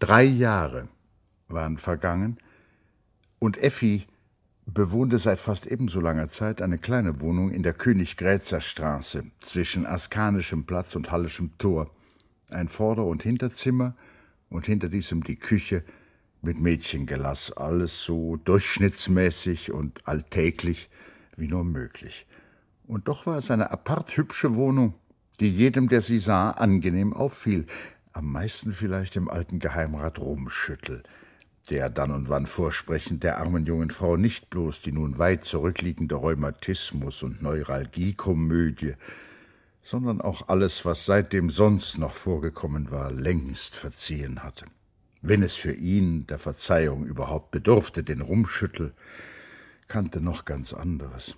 Drei Jahre waren vergangen und Effi bewohnte seit fast ebenso langer Zeit eine kleine Wohnung in der Königgrätzer Straße zwischen Askanischem Platz und Hallischem Tor, ein Vorder- und Hinterzimmer und hinter diesem die Küche mit Mädchengelass, alles so durchschnittsmäßig und alltäglich wie nur möglich. Und doch war es eine apart hübsche Wohnung, die jedem, der sie sah, angenehm auffiel, am meisten vielleicht dem alten Geheimrat Rumschüttel, der dann und wann vorsprechend der armen jungen Frau nicht bloß die nun weit zurückliegende Rheumatismus- und Neuralgiekomödie, sondern auch alles, was seitdem sonst noch vorgekommen war, längst verziehen hatte. Wenn es für ihn der Verzeihung überhaupt bedurfte, den Rumschüttel kannte noch ganz anderes.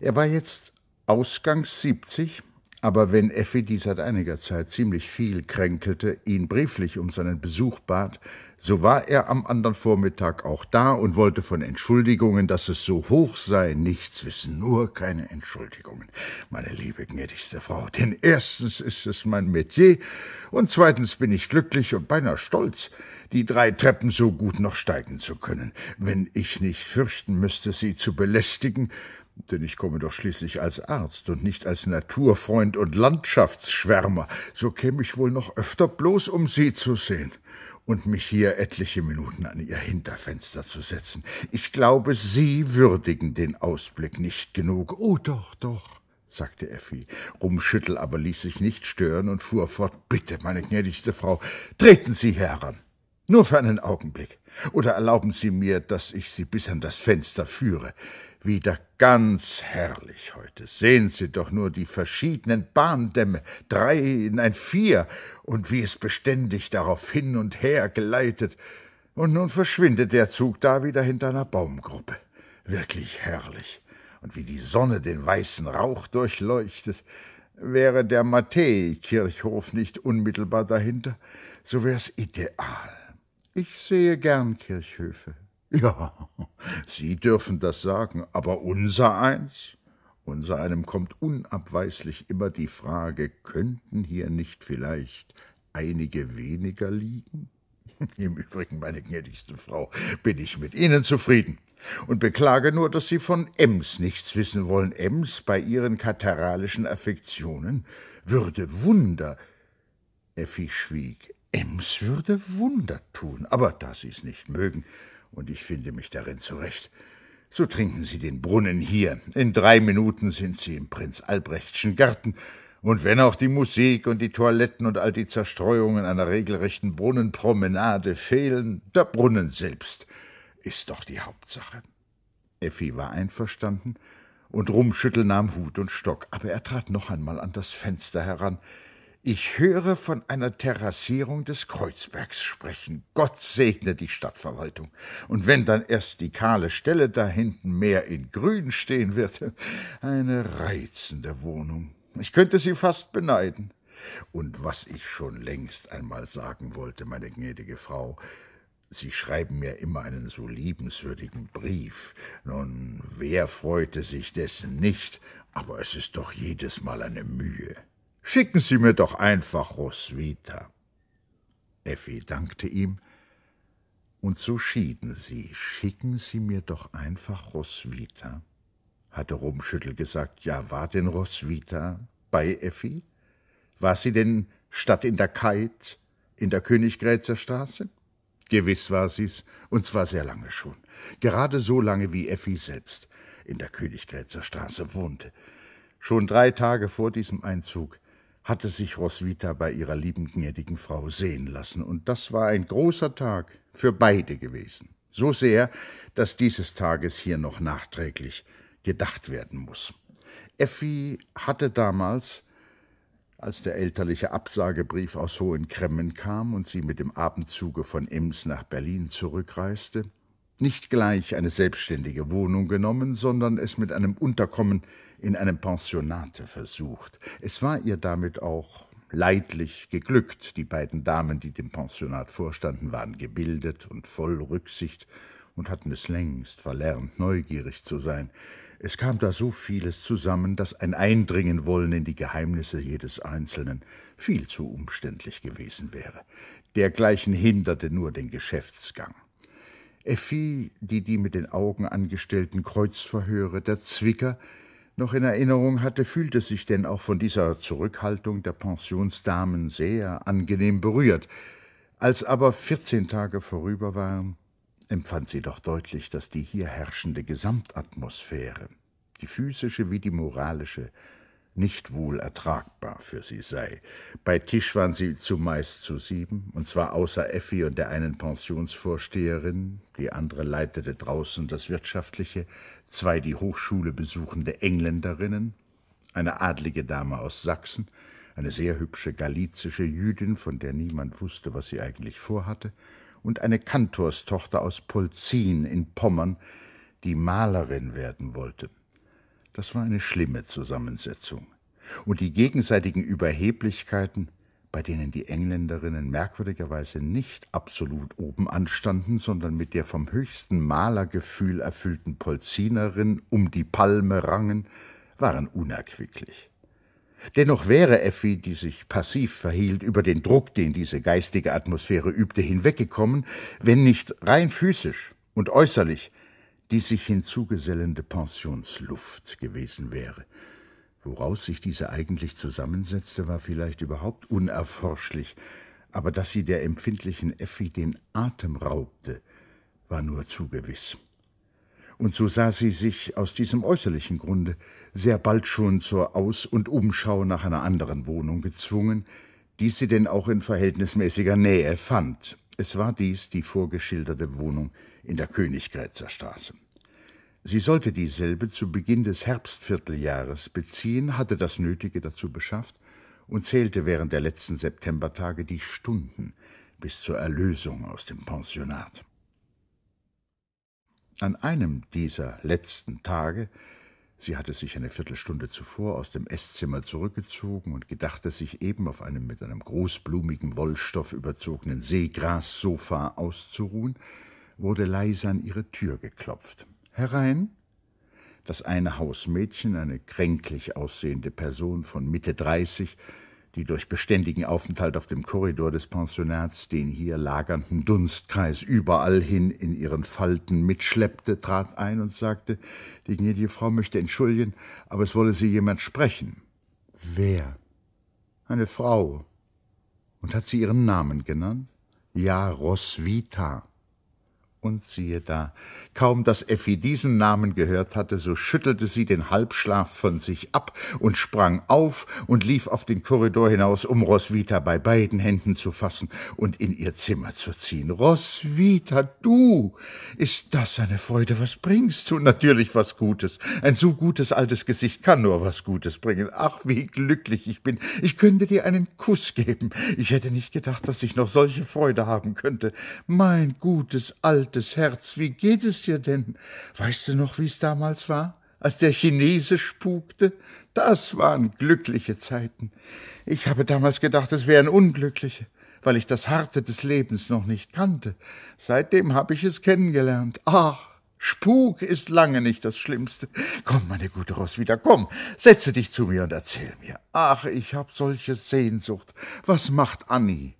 Er war jetzt ausgangs 70 aber wenn Effi, die seit einiger Zeit ziemlich viel kränkelte, ihn brieflich um seinen Besuch bat, so war er am anderen Vormittag auch da und wollte von Entschuldigungen, dass es so hoch sei, nichts wissen, nur keine Entschuldigungen. Meine liebe gnädigste Frau, denn erstens ist es mein Metier und zweitens bin ich glücklich und beinahe stolz, die drei Treppen so gut noch steigen zu können, wenn ich nicht fürchten müsste, sie zu belästigen denn ich komme doch schließlich als Arzt und nicht als Naturfreund und Landschaftsschwärmer. So käme ich wohl noch öfter bloß, um Sie zu sehen und mich hier etliche Minuten an Ihr Hinterfenster zu setzen. Ich glaube, Sie würdigen den Ausblick nicht genug. Oh, doch, doch sagte Effi. Rumschüttel aber ließ sich nicht stören und fuhr fort. Bitte, meine gnädigste Frau, treten Sie heran. Nur für einen Augenblick. Oder erlauben Sie mir, dass ich Sie bis an das Fenster führe wieder ganz herrlich heute. Sehen Sie doch nur die verschiedenen Bahndämme, drei in ein Vier, und wie es beständig darauf hin und her geleitet. Und nun verschwindet der Zug da wieder hinter einer Baumgruppe. Wirklich herrlich. Und wie die Sonne den weißen Rauch durchleuchtet. Wäre der Matthäi-Kirchhof nicht unmittelbar dahinter, so wär's ideal. Ich sehe gern Kirchhöfe, Ja, Sie dürfen das sagen, aber unser eins? Unser einem kommt unabweislich immer die Frage, könnten hier nicht vielleicht einige weniger liegen? Im Übrigen, meine gnädigste Frau, bin ich mit Ihnen zufrieden und beklage nur, dass Sie von Ems nichts wissen wollen. Ems bei Ihren kateralischen Affektionen würde Wunder. Effi schwieg. Ems würde Wunder tun, aber da Sie es nicht mögen, und ich finde mich darin zurecht. So trinken Sie den Brunnen hier. In drei Minuten sind Sie im Prinz Albrechtschen Garten. Und wenn auch die Musik und die Toiletten und all die Zerstreuungen einer regelrechten Brunnenpromenade fehlen, der Brunnen selbst ist doch die Hauptsache. Effi war einverstanden, und Rumschüttel nahm Hut und Stock, aber er trat noch einmal an das Fenster heran, ich höre von einer Terrassierung des Kreuzbergs sprechen. Gott segne die Stadtverwaltung. Und wenn dann erst die kahle Stelle da hinten mehr in Grün stehen wird, eine reizende Wohnung. Ich könnte sie fast beneiden. Und was ich schon längst einmal sagen wollte, meine gnädige Frau, Sie schreiben mir immer einen so liebenswürdigen Brief. Nun, wer freute sich dessen nicht? Aber es ist doch jedes Mal eine Mühe. Schicken Sie mir doch einfach Roswitha. Effi dankte ihm, und so schieden sie. Schicken Sie mir doch einfach Roswitha, hatte Rumschüttel gesagt. Ja, war denn Roswitha bei Effi? War sie denn statt in der Keit in der Königgrätzer Straße? Gewiss war sie's, und zwar sehr lange schon. Gerade so lange, wie Effi selbst in der Königgrätzer Straße wohnte. Schon drei Tage vor diesem Einzug hatte sich Roswitha bei ihrer lieben gnädigen Frau sehen lassen, und das war ein großer Tag für beide gewesen, so sehr, dass dieses Tages hier noch nachträglich gedacht werden muß. Effi hatte damals, als der elterliche Absagebrief aus Hohenkremmen kam und sie mit dem Abendzuge von Ems nach Berlin zurückreiste, nicht gleich eine selbstständige Wohnung genommen, sondern es mit einem Unterkommen in einem Pensionate versucht. Es war ihr damit auch leidlich geglückt. Die beiden Damen, die dem Pensionat vorstanden, waren gebildet und voll Rücksicht und hatten es längst verlernt, neugierig zu sein. Es kam da so vieles zusammen, dass ein Eindringen wollen in die Geheimnisse jedes Einzelnen viel zu umständlich gewesen wäre. Dergleichen hinderte nur den Geschäftsgang. Effi, die die mit den Augen angestellten Kreuzverhöre, der Zwicker, noch in Erinnerung hatte, fühlte sich denn auch von dieser Zurückhaltung der Pensionsdamen sehr angenehm berührt. Als aber vierzehn Tage vorüber waren, empfand sie doch deutlich, dass die hier herrschende Gesamtatmosphäre, die physische wie die moralische, nicht wohl ertragbar für sie sei. Bei Tisch waren sie zumeist zu sieben, und zwar außer Effi und der einen Pensionsvorsteherin, die andere leitete draußen das Wirtschaftliche, zwei die Hochschule besuchende Engländerinnen, eine adlige Dame aus Sachsen, eine sehr hübsche galizische Jüdin, von der niemand wusste, was sie eigentlich vorhatte, und eine Kantorstochter aus Polzin in Pommern, die Malerin werden wollte. Das war eine schlimme Zusammensetzung. Und die gegenseitigen Überheblichkeiten, bei denen die Engländerinnen merkwürdigerweise nicht absolut oben anstanden, sondern mit der vom höchsten Malergefühl erfüllten Polzinerin um die Palme rangen, waren unerquicklich. Dennoch wäre Effi, die sich passiv verhielt, über den Druck, den diese geistige Atmosphäre übte, hinweggekommen, wenn nicht rein physisch und äußerlich die sich hinzugesellende Pensionsluft gewesen wäre. Woraus sich diese eigentlich zusammensetzte, war vielleicht überhaupt unerforschlich, aber dass sie der empfindlichen Effi den Atem raubte, war nur zu gewiss. Und so sah sie sich aus diesem äußerlichen Grunde sehr bald schon zur Aus- und Umschau nach einer anderen Wohnung gezwungen, die sie denn auch in verhältnismäßiger Nähe fand. Es war dies die vorgeschilderte Wohnung in der Königgrätzer Straße. Sie sollte dieselbe zu Beginn des Herbstvierteljahres beziehen, hatte das Nötige dazu beschafft und zählte während der letzten Septembertage die Stunden bis zur Erlösung aus dem Pensionat. An einem dieser letzten Tage Sie hatte sich eine Viertelstunde zuvor aus dem Esszimmer zurückgezogen und gedachte sich eben auf einem mit einem großblumigen Wollstoff überzogenen Seegrassofa auszuruhen, wurde leise an ihre Tür geklopft. Herein! Das eine Hausmädchen, eine kränklich aussehende Person von Mitte dreißig, die durch beständigen Aufenthalt auf dem Korridor des Pensionats den hier lagernden Dunstkreis überall hin in ihren Falten mitschleppte, trat ein und sagte, die gnädige Frau möchte entschuldigen, aber es wolle sie jemand sprechen. Wer? Eine Frau. Und hat sie ihren Namen genannt? Ja, Roswitha. Und siehe da, kaum dass Effi diesen Namen gehört hatte, so schüttelte sie den Halbschlaf von sich ab und sprang auf und lief auf den Korridor hinaus, um Roswitha bei beiden Händen zu fassen und in ihr Zimmer zu ziehen. Roswitha, du! Ist das eine Freude? Was bringst du? Natürlich was Gutes. Ein so gutes altes Gesicht kann nur was Gutes bringen. Ach, wie glücklich ich bin. Ich könnte dir einen Kuss geben. Ich hätte nicht gedacht, dass ich noch solche Freude haben könnte. Mein gutes altes altes Herz, wie geht es dir denn? Weißt du noch, wie es damals war, als der Chinese spukte? Das waren glückliche Zeiten. Ich habe damals gedacht, es wären unglückliche, weil ich das Harte des Lebens noch nicht kannte. Seitdem habe ich es kennengelernt. Ach, Spuk ist lange nicht das Schlimmste. Komm, meine gute Roswitha, komm, setze dich zu mir und erzähl mir. Ach, ich hab solche Sehnsucht. Was macht Annie?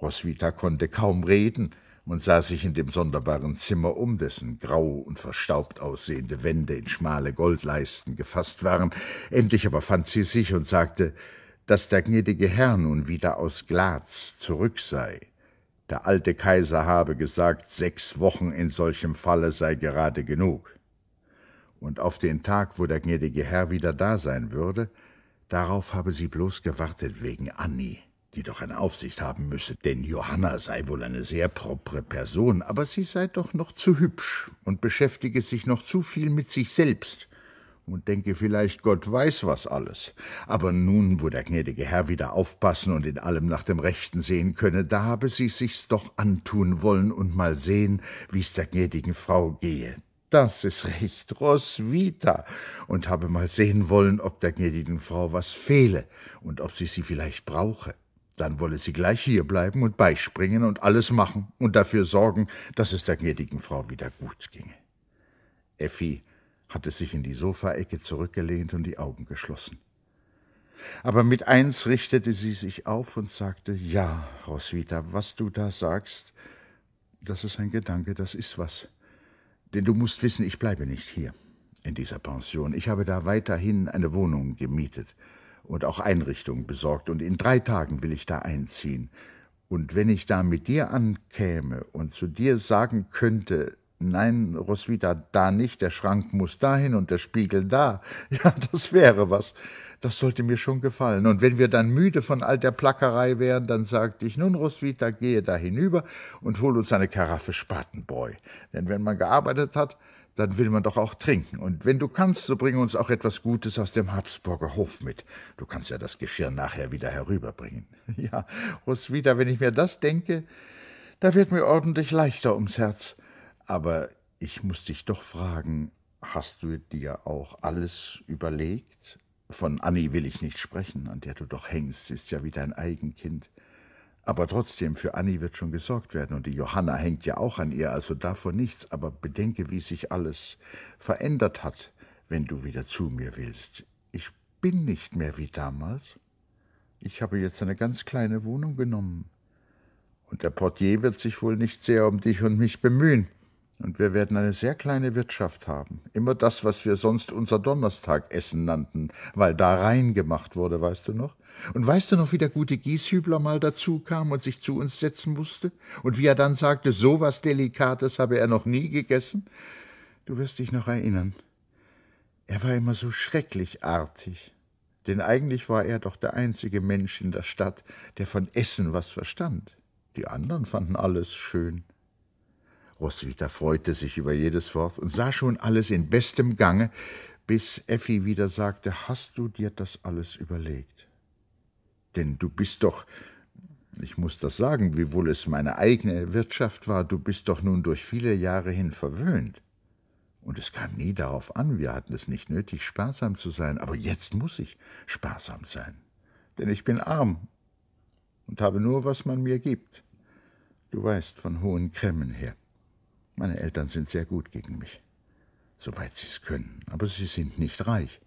Roswitha konnte kaum reden und sah sich in dem sonderbaren Zimmer um, dessen grau und verstaubt aussehende Wände in schmale Goldleisten gefasst waren. Endlich aber fand sie sich und sagte, dass der gnädige Herr nun wieder aus Glatz zurück sei. Der alte Kaiser habe gesagt, sechs Wochen in solchem Falle sei gerade genug. Und auf den Tag, wo der gnädige Herr wieder da sein würde, darauf habe sie bloß gewartet wegen Annie die doch eine Aufsicht haben müsse, denn Johanna sei wohl eine sehr propre Person, aber sie sei doch noch zu hübsch und beschäftige sich noch zu viel mit sich selbst und denke vielleicht, Gott weiß was alles. Aber nun, wo der gnädige Herr wieder aufpassen und in allem nach dem Rechten sehen könne, da habe sie sich's doch antun wollen und mal sehen, wie's der gnädigen Frau gehe. Das ist recht, Roswitha, und habe mal sehen wollen, ob der gnädigen Frau was fehle und ob sie sie vielleicht brauche dann wolle sie gleich hierbleiben und beispringen und alles machen und dafür sorgen, dass es der gnädigen Frau wieder gut ginge. Effi hatte sich in die Sofaecke zurückgelehnt und die Augen geschlossen. Aber mit eins richtete sie sich auf und sagte Ja, Roswitha, was du da sagst, das ist ein Gedanke, das ist was. Denn du musst wissen, ich bleibe nicht hier in dieser Pension. Ich habe da weiterhin eine Wohnung gemietet und auch Einrichtungen besorgt, und in drei Tagen will ich da einziehen. Und wenn ich da mit dir ankäme und zu dir sagen könnte, nein, Roswitha, da nicht, der Schrank muss dahin und der Spiegel da, ja, das wäre was. Das sollte mir schon gefallen. Und wenn wir dann müde von all der Plackerei wären, dann sagte ich, nun, Roswitha, gehe da hinüber und hol uns eine Karaffe Spatenbräu. Denn wenn man gearbeitet hat, dann will man doch auch trinken. Und wenn du kannst, so bringe uns auch etwas Gutes aus dem Habsburger Hof mit. Du kannst ja das Geschirr nachher wieder herüberbringen. Ja, Roswitha, wenn ich mir das denke, da wird mir ordentlich leichter ums Herz. Aber ich muss dich doch fragen, hast du dir auch alles überlegt? Von Annie will ich nicht sprechen, an der du doch hängst, ist ja wie dein Eigenkind. Aber trotzdem, für Annie wird schon gesorgt werden und die Johanna hängt ja auch an ihr, also davon nichts. Aber bedenke, wie sich alles verändert hat, wenn du wieder zu mir willst. Ich bin nicht mehr wie damals. Ich habe jetzt eine ganz kleine Wohnung genommen. Und der Portier wird sich wohl nicht sehr um dich und mich bemühen. Und wir werden eine sehr kleine Wirtschaft haben. Immer das, was wir sonst unser Donnerstagessen nannten, weil da rein gemacht wurde, weißt du noch? Und weißt du noch, wie der gute Gieshübler mal dazu kam und sich zu uns setzen musste? Und wie er dann sagte, so was Delikates habe er noch nie gegessen? Du wirst dich noch erinnern. Er war immer so schrecklich artig. Denn eigentlich war er doch der einzige Mensch in der Stadt, der von Essen was verstand. Die anderen fanden alles schön. Roswitha freute sich über jedes Wort und sah schon alles in bestem Gange, bis Effi wieder sagte, hast du dir das alles überlegt? Denn du bist doch, ich muss das sagen, wiewohl es meine eigene Wirtschaft war, du bist doch nun durch viele Jahre hin verwöhnt. Und es kam nie darauf an, wir hatten es nicht nötig, sparsam zu sein, aber jetzt muss ich sparsam sein, denn ich bin arm und habe nur, was man mir gibt. Du weißt von hohen Kremmen her. Meine Eltern sind sehr gut gegen mich, soweit sie es können, aber sie sind nicht reich.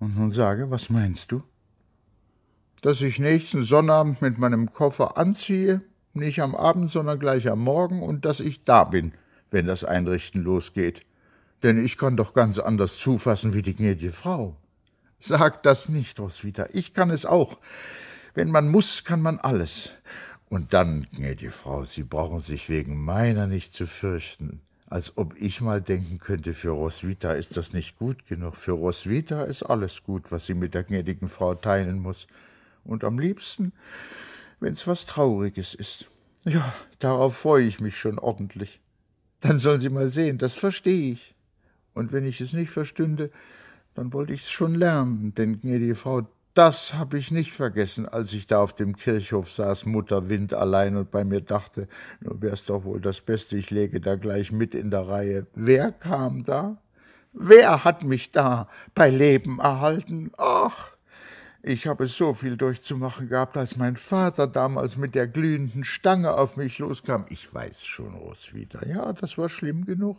Und nun sage, was meinst du? dass ich nächsten Sonnabend mit meinem Koffer anziehe, nicht am Abend, sondern gleich am Morgen, und dass ich da bin, wenn das Einrichten losgeht. Denn ich kann doch ganz anders zufassen wie die gnädige Frau. Sag das nicht, Roswitha, ich kann es auch. Wenn man muss, kann man alles. Und dann, gnädige Frau, Sie brauchen sich wegen meiner nicht zu fürchten. Als ob ich mal denken könnte, für Roswitha ist das nicht gut genug. Für Roswitha ist alles gut, was sie mit der gnädigen Frau teilen muss und am liebsten, wenn's was Trauriges ist. Ja, darauf freue ich mich schon ordentlich. Dann sollen Sie mal sehen, das verstehe ich. Und wenn ich es nicht verstünde, dann wollte ich's schon lernen, denn gnädige Frau, das habe ich nicht vergessen, als ich da auf dem Kirchhof saß, Mutter Wind allein und bei mir dachte, nur wär's doch wohl das Beste, ich läge da gleich mit in der Reihe. Wer kam da? Wer hat mich da bei Leben erhalten? Ach, ich habe so viel durchzumachen gehabt, als mein Vater damals mit der glühenden Stange auf mich loskam. Ich weiß schon, Roswitha, ja, das war schlimm genug.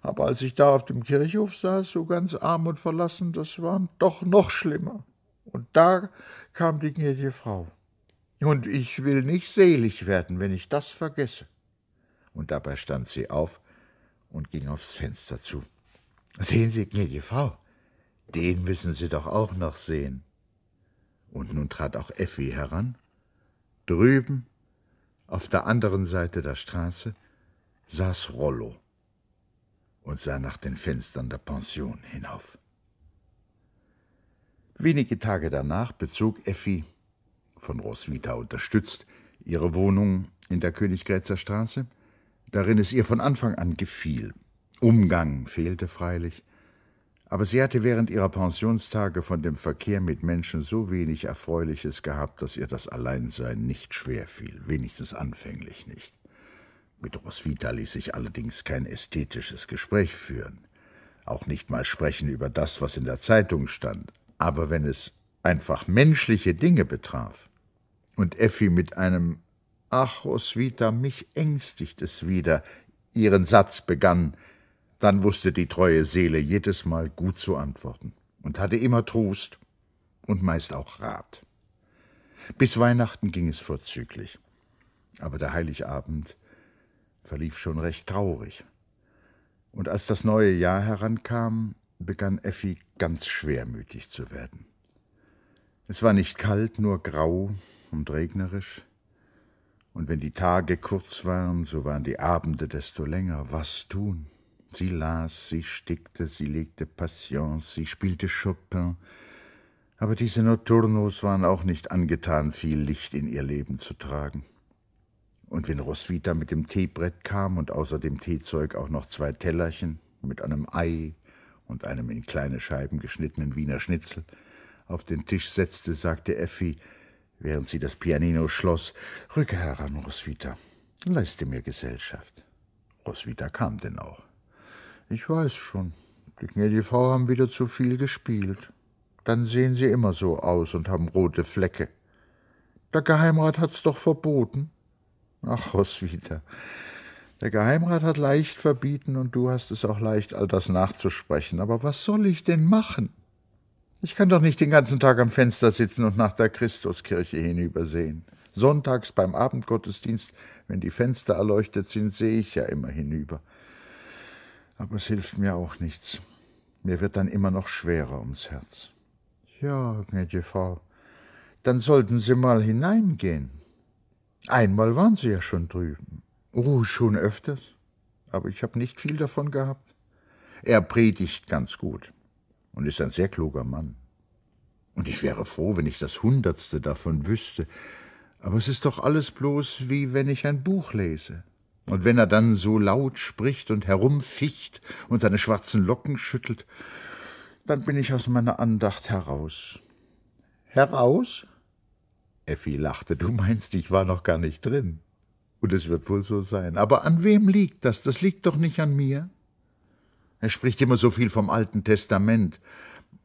Aber als ich da auf dem Kirchhof saß, so ganz arm und verlassen, das war doch noch schlimmer. Und da kam die gnädige Frau. Und ich will nicht selig werden, wenn ich das vergesse. Und dabei stand sie auf und ging aufs Fenster zu. Sehen Sie, gnädige Frau, den müssen Sie doch auch noch sehen. Und nun trat auch Effi heran. Drüben, auf der anderen Seite der Straße, saß Rollo und sah nach den Fenstern der Pension hinauf. Wenige Tage danach bezog Effi, von Roswitha unterstützt, ihre Wohnung in der Königgrätzer Straße, darin es ihr von Anfang an gefiel. Umgang fehlte freilich, aber sie hatte während ihrer Pensionstage von dem Verkehr mit Menschen so wenig Erfreuliches gehabt, dass ihr das Alleinsein nicht schwer fiel, wenigstens anfänglich nicht. Mit Roswitha ließ sich allerdings kein ästhetisches Gespräch führen, auch nicht mal sprechen über das, was in der Zeitung stand. Aber wenn es einfach menschliche Dinge betraf und Effi mit einem Ach, Roswitha, mich ängstigt es wieder, ihren Satz begann, dann wusste die treue Seele jedes Mal gut zu antworten und hatte immer Trost und meist auch Rat. Bis Weihnachten ging es vorzüglich, aber der Heiligabend verlief schon recht traurig. Und als das neue Jahr herankam, begann Effi ganz schwermütig zu werden. Es war nicht kalt, nur grau und regnerisch. Und wenn die Tage kurz waren, so waren die Abende desto länger. Was tun? Sie las, sie stickte, sie legte Patience, sie spielte Chopin. Aber diese Noturnos waren auch nicht angetan, viel Licht in ihr Leben zu tragen. Und wenn Roswitha mit dem Teebrett kam und außer dem Teezeug auch noch zwei Tellerchen mit einem Ei und einem in kleine Scheiben geschnittenen Wiener Schnitzel auf den Tisch setzte, sagte Effi, während sie das Pianino schloss, Rücke heran, Roswitha, leiste mir Gesellschaft. Roswitha kam denn auch. Ich weiß schon. Die gnädige Frau haben wieder zu viel gespielt. Dann sehen sie immer so aus und haben rote Flecke. Der Geheimrat hat's doch verboten. Ach, Roswitha. Der Geheimrat hat leicht verbieten und du hast es auch leicht, all das nachzusprechen. Aber was soll ich denn machen? Ich kann doch nicht den ganzen Tag am Fenster sitzen und nach der Christuskirche hinübersehen. Sonntags beim Abendgottesdienst, wenn die Fenster erleuchtet sind, sehe ich ja immer hinüber. Aber es hilft mir auch nichts. Mir wird dann immer noch schwerer ums Herz. Ja, gnädige Frau, dann sollten Sie mal hineingehen. Einmal waren Sie ja schon drüben. Oh, schon öfters. Aber ich habe nicht viel davon gehabt. Er predigt ganz gut und ist ein sehr kluger Mann. Und ich wäre froh, wenn ich das Hundertste davon wüsste. Aber es ist doch alles bloß wie wenn ich ein Buch lese. Und wenn er dann so laut spricht und herumficht und seine schwarzen Locken schüttelt, dann bin ich aus meiner Andacht heraus. Heraus? Effi lachte. Du meinst, ich war noch gar nicht drin. Und es wird wohl so sein. Aber an wem liegt das? Das liegt doch nicht an mir. Er spricht immer so viel vom Alten Testament.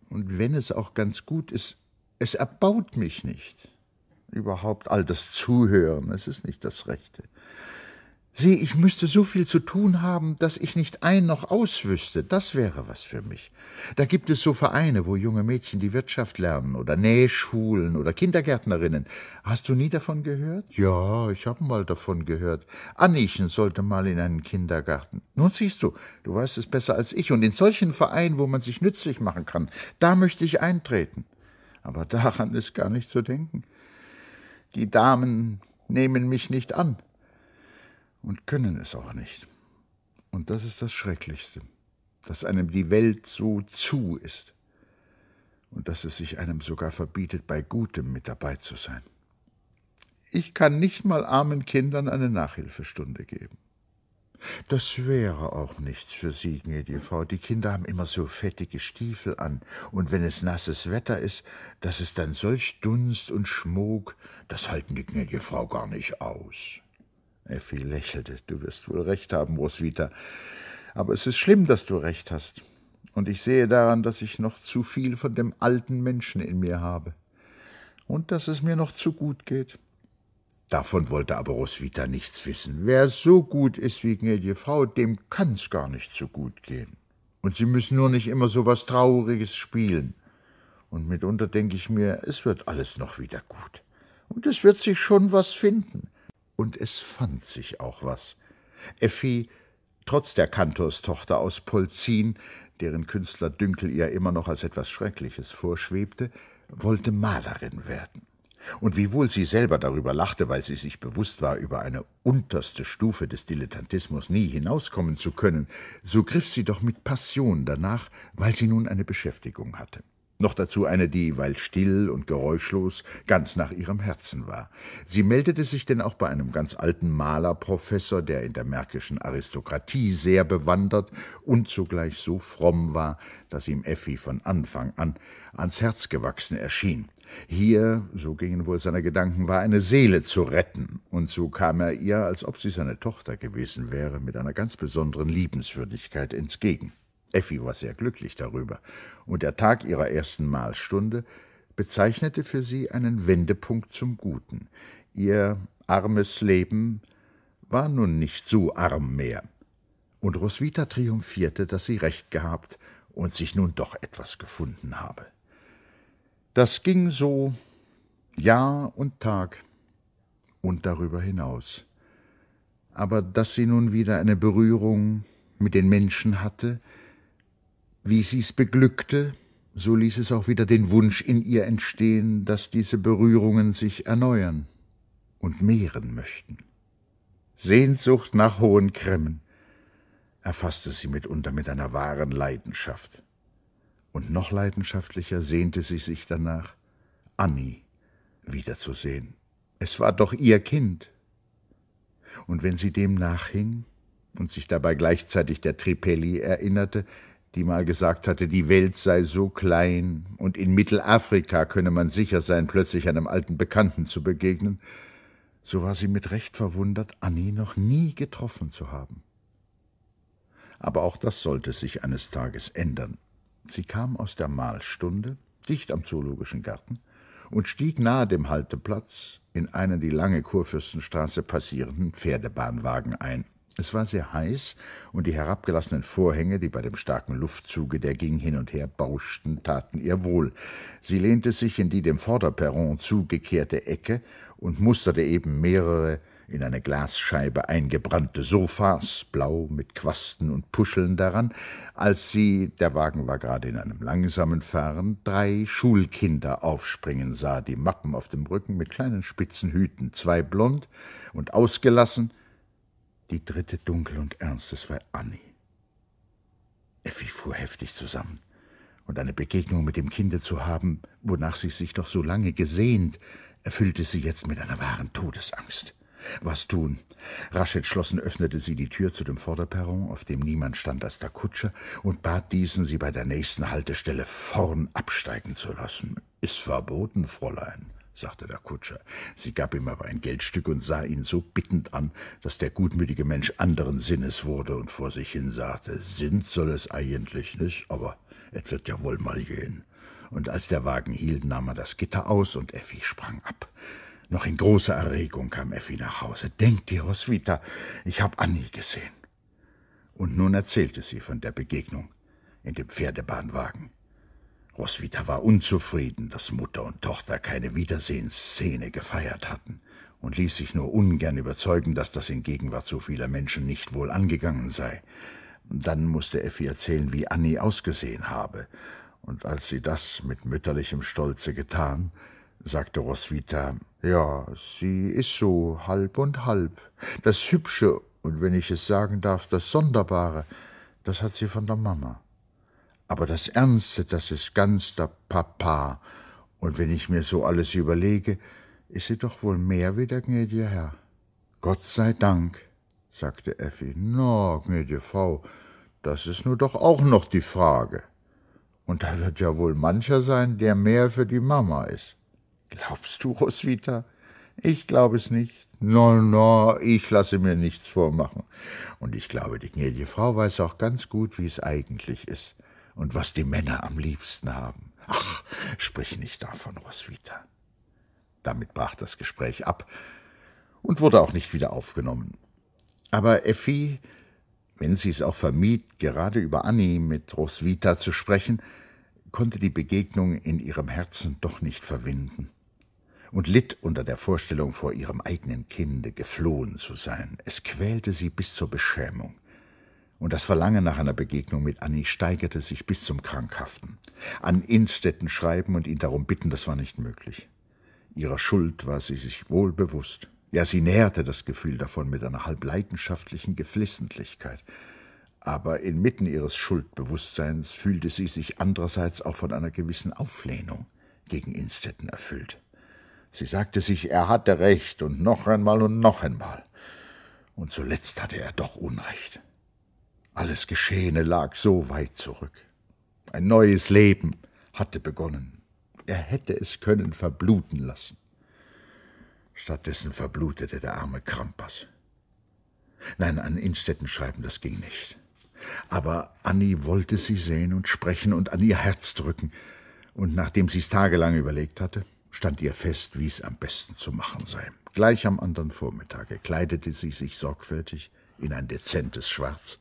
Und wenn es auch ganz gut ist, es erbaut mich nicht. Überhaupt all das Zuhören, es ist nicht das Rechte. Sieh, ich müsste so viel zu tun haben, dass ich nicht ein noch auswüsste. Das wäre was für mich. Da gibt es so Vereine, wo junge Mädchen die Wirtschaft lernen oder Nähschulen oder Kindergärtnerinnen. Hast du nie davon gehört? Ja, ich habe mal davon gehört. Annichen sollte mal in einen Kindergarten. Nun siehst du, du weißt es besser als ich. Und in solchen Vereinen, wo man sich nützlich machen kann, da möchte ich eintreten. Aber daran ist gar nicht zu denken. Die Damen nehmen mich nicht an und können es auch nicht. Und das ist das Schrecklichste, dass einem die Welt so zu ist und dass es sich einem sogar verbietet, bei Gutem mit dabei zu sein. Ich kann nicht mal armen Kindern eine Nachhilfestunde geben. Das wäre auch nichts für Sie, gnädige Frau. Die Kinder haben immer so fettige Stiefel an, und wenn es nasses Wetter ist, das ist dann solch Dunst und Schmuck, das halten die gnädige Frau gar nicht aus. Effi lächelte. Du wirst wohl recht haben, Roswitha. Aber es ist schlimm, dass du recht hast. Und ich sehe daran, dass ich noch zu viel von dem alten Menschen in mir habe. Und dass es mir noch zu gut geht. Davon wollte aber Roswitha nichts wissen. Wer so gut ist wie gnädige Frau, dem kann's gar nicht so gut gehen. Und sie müssen nur nicht immer so was Trauriges spielen. Und mitunter denke ich mir, es wird alles noch wieder gut. Und es wird sich schon was finden. Und es fand sich auch was. Effi, trotz der Kantorstochter aus Polzin, deren Künstler Dünkel ihr immer noch als etwas Schreckliches vorschwebte, wollte Malerin werden. Und wiewohl sie selber darüber lachte, weil sie sich bewusst war, über eine unterste Stufe des Dilettantismus nie hinauskommen zu können, so griff sie doch mit Passion danach, weil sie nun eine Beschäftigung hatte noch dazu eine, die, weil still und geräuschlos, ganz nach ihrem Herzen war. Sie meldete sich denn auch bei einem ganz alten Malerprofessor, der in der märkischen Aristokratie sehr bewandert und zugleich so fromm war, dass ihm Effi von Anfang an ans Herz gewachsen erschien. Hier, so gingen wohl seine Gedanken, war eine Seele zu retten, und so kam er ihr, als ob sie seine Tochter gewesen wäre, mit einer ganz besonderen Liebenswürdigkeit entgegen. Effi war sehr glücklich darüber, und der Tag ihrer ersten Mahlstunde bezeichnete für sie einen Wendepunkt zum Guten. Ihr armes Leben war nun nicht so arm mehr. Und Roswitha triumphierte, dass sie recht gehabt und sich nun doch etwas gefunden habe. Das ging so Jahr und Tag und darüber hinaus. Aber dass sie nun wieder eine Berührung mit den Menschen hatte, wie sie's beglückte, so ließ es auch wieder den Wunsch in ihr entstehen, dass diese Berührungen sich erneuern und mehren möchten. Sehnsucht nach hohen Kremmen erfasste sie mitunter mit einer wahren Leidenschaft. Und noch leidenschaftlicher sehnte sie sich danach, Annie wiederzusehen. Es war doch ihr Kind. Und wenn sie dem nachhing und sich dabei gleichzeitig der Tripelli erinnerte, die mal gesagt hatte, die Welt sei so klein und in Mittelafrika könne man sicher sein, plötzlich einem alten Bekannten zu begegnen, so war sie mit Recht verwundert, Annie noch nie getroffen zu haben. Aber auch das sollte sich eines Tages ändern. Sie kam aus der Mahlstunde, dicht am Zoologischen Garten, und stieg nahe dem Halteplatz in einen die lange Kurfürstenstraße passierenden Pferdebahnwagen ein. Es war sehr heiß, und die herabgelassenen Vorhänge, die bei dem starken Luftzuge, der ging hin und her bauschten, taten ihr wohl. Sie lehnte sich in die dem Vorderperron zugekehrte Ecke und musterte eben mehrere in eine Glasscheibe eingebrannte Sofas, blau mit Quasten und Puscheln daran, als sie, der Wagen war gerade in einem langsamen Fahren, drei Schulkinder aufspringen sah, die Mappen auf dem Rücken mit kleinen spitzen Hüten, zwei blond und ausgelassen, die dritte dunkel und ernst, es war Annie. Effi fuhr heftig zusammen. Und eine Begegnung mit dem Kinde zu haben, wonach sie sich doch so lange gesehnt, erfüllte sie jetzt mit einer wahren Todesangst. Was tun? Rasch entschlossen öffnete sie die Tür zu dem Vorderperron, auf dem niemand stand als der Kutscher, und bat diesen, sie bei der nächsten Haltestelle vorn absteigen zu lassen. Ist verboten, Fräulein sagte der Kutscher. Sie gab ihm aber ein Geldstück und sah ihn so bittend an, dass der gutmütige Mensch anderen Sinnes wurde und vor sich hin sagte, Sinn soll es eigentlich nicht, aber es wird ja wohl mal gehen. Und als der Wagen hielt, nahm er das Gitter aus und Effi sprang ab. Noch in großer Erregung kam Effi nach Hause. Denk dir, Roswitha, ich hab Annie gesehen. Und nun erzählte sie von der Begegnung in dem Pferdebahnwagen. Roswitha war unzufrieden, dass Mutter und Tochter keine Wiedersehensszene gefeiert hatten und ließ sich nur ungern überzeugen, dass das in Gegenwart so vieler Menschen nicht wohl angegangen sei. Dann musste Effi erzählen, wie Annie ausgesehen habe, und als sie das mit mütterlichem Stolze getan, sagte Roswitha, ja, sie ist so halb und halb. Das Hübsche und wenn ich es sagen darf, das Sonderbare, das hat sie von der Mama aber das Ernste, das ist ganz der Papa. Und wenn ich mir so alles überlege, ist sie doch wohl mehr wie der gnädige Herr. Gott sei Dank, sagte Effi. Na, gnädige Frau, das ist nur doch auch noch die Frage. Und da wird ja wohl mancher sein, der mehr für die Mama ist. Glaubst du, Roswitha? Ich glaube es nicht. No, no, ich lasse mir nichts vormachen. Und ich glaube, die gnädige Frau weiß auch ganz gut, wie es eigentlich ist und was die Männer am liebsten haben. Ach, sprich nicht davon, Roswitha. Damit brach das Gespräch ab und wurde auch nicht wieder aufgenommen. Aber Effi, wenn sie es auch vermied, gerade über Annie mit Roswitha zu sprechen, konnte die Begegnung in ihrem Herzen doch nicht verwinden und litt unter der Vorstellung, vor ihrem eigenen Kinde geflohen zu sein. Es quälte sie bis zur Beschämung und das Verlangen nach einer Begegnung mit Annie steigerte sich bis zum Krankhaften. An Innstetten schreiben und ihn darum bitten, das war nicht möglich. Ihrer Schuld war sie sich wohl bewusst. Ja, sie nährte das Gefühl davon mit einer halb leidenschaftlichen Geflissentlichkeit. Aber inmitten ihres Schuldbewusstseins fühlte sie sich andererseits auch von einer gewissen Auflehnung gegen Innstetten erfüllt. Sie sagte sich, er hatte recht und noch einmal und noch einmal. Und zuletzt hatte er doch Unrecht. Alles Geschehene lag so weit zurück. Ein neues Leben hatte begonnen. Er hätte es können verbluten lassen. Stattdessen verblutete der arme Krampas. Nein, an Innstetten schreiben, das ging nicht. Aber Annie wollte sie sehen und sprechen und an ihr Herz drücken. Und nachdem sie es tagelang überlegt hatte, stand ihr fest, wie es am besten zu machen sei. Gleich am anderen Vormittag kleidete sie sich sorgfältig in ein dezentes Schwarz,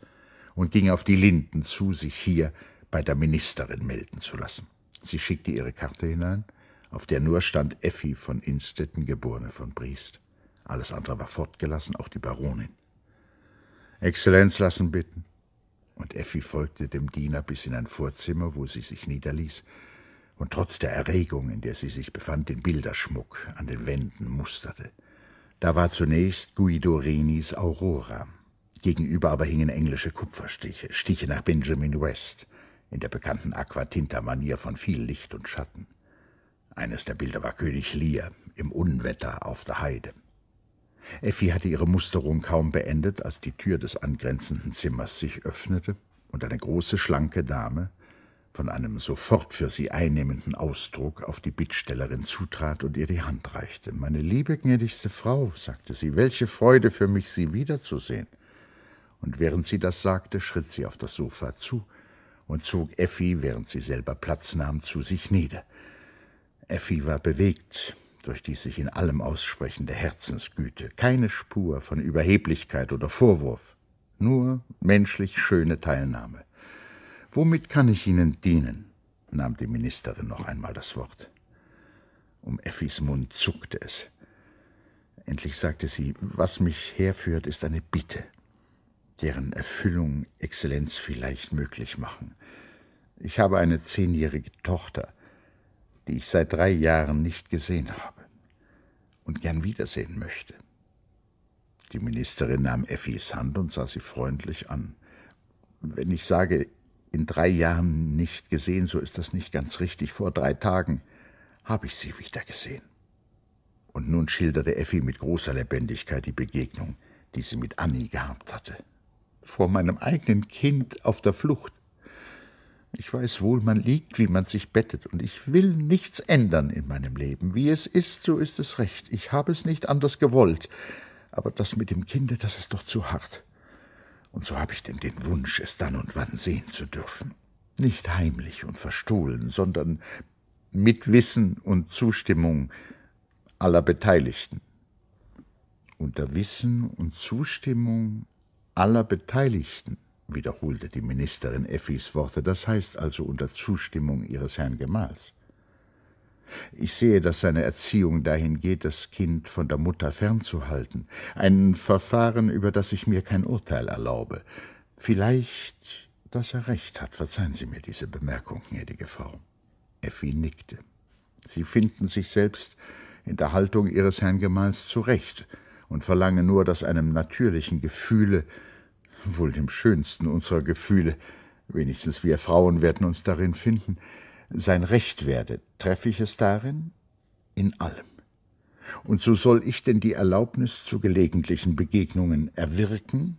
und ging auf die Linden zu, sich hier bei der Ministerin melden zu lassen. Sie schickte ihre Karte hinein, auf der nur stand Effi von Instetten, geborene von Briest. Alles andere war fortgelassen, auch die Baronin. Exzellenz lassen bitten. Und Effi folgte dem Diener bis in ein Vorzimmer, wo sie sich niederließ und trotz der Erregung, in der sie sich befand, den Bilderschmuck an den Wänden musterte. Da war zunächst Guido Renis Aurora, gegenüber aber hingen englische Kupferstiche, Stiche nach Benjamin West, in der bekannten Aquatinta-Manier von viel Licht und Schatten. Eines der Bilder war König Lear im Unwetter auf der Heide. Effi hatte ihre Musterung kaum beendet, als die Tür des angrenzenden Zimmers sich öffnete und eine große, schlanke Dame, von einem sofort für sie einnehmenden Ausdruck auf die Bittstellerin zutrat und ihr die Hand reichte. »Meine liebe, gnädigste Frau«, sagte sie, »welche Freude für mich, Sie wiederzusehen und während sie das sagte, schritt sie auf das Sofa zu und zog Effi, während sie selber Platz nahm, zu sich nieder. Effi war bewegt durch die sich in allem aussprechende Herzensgüte, keine Spur von Überheblichkeit oder Vorwurf, nur menschlich schöne Teilnahme. Womit kann ich Ihnen dienen? nahm die Ministerin noch einmal das Wort. Um Effis Mund zuckte es. Endlich sagte sie, was mich herführt, ist eine Bitte deren Erfüllung Exzellenz vielleicht möglich machen. Ich habe eine zehnjährige Tochter, die ich seit drei Jahren nicht gesehen habe und gern wiedersehen möchte. Die Ministerin nahm Effis Hand und sah sie freundlich an. Wenn ich sage, in drei Jahren nicht gesehen, so ist das nicht ganz richtig. Vor drei Tagen habe ich sie wieder gesehen. Und nun schilderte Effi mit großer Lebendigkeit die Begegnung, die sie mit Annie gehabt hatte vor meinem eigenen Kind auf der Flucht. Ich weiß wohl, man liegt, wie man sich bettet, und ich will nichts ändern in meinem Leben. Wie es ist, so ist es recht. Ich habe es nicht anders gewollt. Aber das mit dem Kinde, das ist doch zu hart. Und so habe ich denn den Wunsch, es dann und wann sehen zu dürfen. Nicht heimlich und verstohlen, sondern mit Wissen und Zustimmung aller Beteiligten. Unter Wissen und Zustimmung aller Beteiligten, wiederholte die Ministerin Effis Worte, das heißt also unter Zustimmung ihres Herrn Gemahls. Ich sehe, dass seine Erziehung dahin geht, das Kind von der Mutter fernzuhalten, ein Verfahren, über das ich mir kein Urteil erlaube. Vielleicht, dass er recht hat, verzeihen Sie mir diese Bemerkung, gnädige Frau. Effi nickte. Sie finden sich selbst in der Haltung Ihres Herrn Gemahls zurecht, und verlange nur, dass einem natürlichen Gefühle, wohl dem schönsten unserer Gefühle, wenigstens wir Frauen werden uns darin finden, sein Recht werde, treffe ich es darin? In allem. Und so soll ich denn die Erlaubnis zu gelegentlichen Begegnungen erwirken,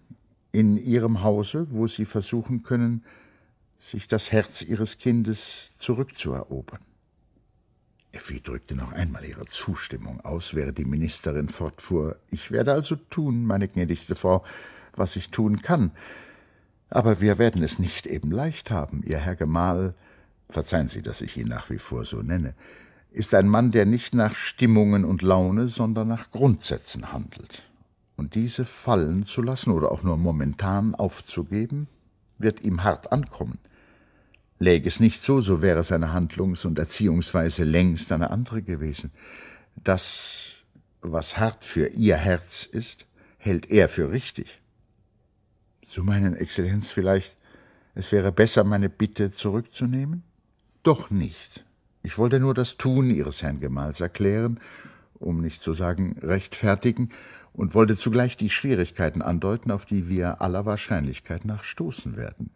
in ihrem Hause, wo sie versuchen können, sich das Herz ihres Kindes zurückzuerobern. Effi drückte noch einmal ihre Zustimmung aus, während die Ministerin fortfuhr. Ich werde also tun, meine gnädigste Frau, was ich tun kann. Aber wir werden es nicht eben leicht haben. Ihr Herr Gemahl, verzeihen Sie, dass ich ihn nach wie vor so nenne, ist ein Mann, der nicht nach Stimmungen und Laune, sondern nach Grundsätzen handelt. Und diese fallen zu lassen oder auch nur momentan aufzugeben, wird ihm hart ankommen. Läge es nicht so, so wäre seine Handlungs- und Erziehungsweise längst eine andere gewesen. Das, was hart für ihr Herz ist, hält er für richtig. So meinen Exzellenz vielleicht, es wäre besser, meine Bitte zurückzunehmen? Doch nicht. Ich wollte nur das Tun ihres Herrn Gemahls erklären, um nicht zu sagen rechtfertigen, und wollte zugleich die Schwierigkeiten andeuten, auf die wir aller Wahrscheinlichkeit nach stoßen werden.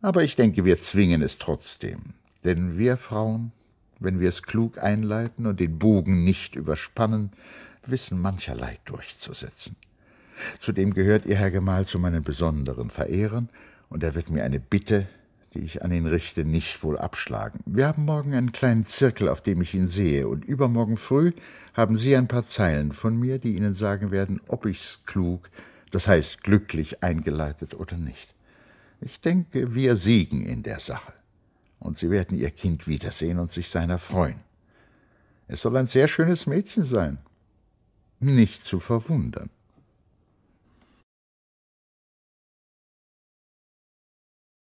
Aber ich denke, wir zwingen es trotzdem. Denn wir Frauen, wenn wir es klug einleiten und den Bogen nicht überspannen, wissen mancherlei durchzusetzen. Zudem gehört Ihr Herr Gemahl zu meinen besonderen Verehrern, und er wird mir eine Bitte, die ich an ihn richte, nicht wohl abschlagen. Wir haben morgen einen kleinen Zirkel, auf dem ich ihn sehe, und übermorgen früh haben Sie ein paar Zeilen von mir, die Ihnen sagen werden, ob ich's klug, das heißt glücklich eingeleitet oder nicht. Ich denke, wir siegen in der Sache. Und sie werden ihr Kind wiedersehen und sich seiner freuen. Es soll ein sehr schönes Mädchen sein. Nicht zu verwundern.